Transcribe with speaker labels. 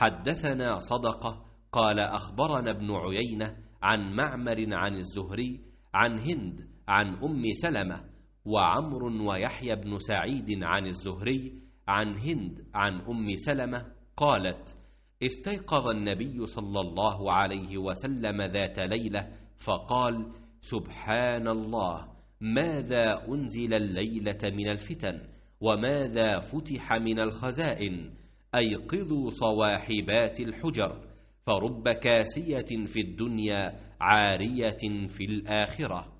Speaker 1: حدثنا صدقة
Speaker 2: قال أخبرنا ابن عيينة عن معمر عن الزهري عن هند عن أم سلمة وعمر ويحيى بن سعيد عن الزهري عن هند عن أم سلمة قالت استيقظ النبي صلى الله عليه وسلم ذات ليلة فقال سبحان الله ماذا أنزل الليلة من الفتن وماذا فتح من الخزائن أيقظوا صواحبات الحجر فرب كاسية في الدنيا عارية في الآخرة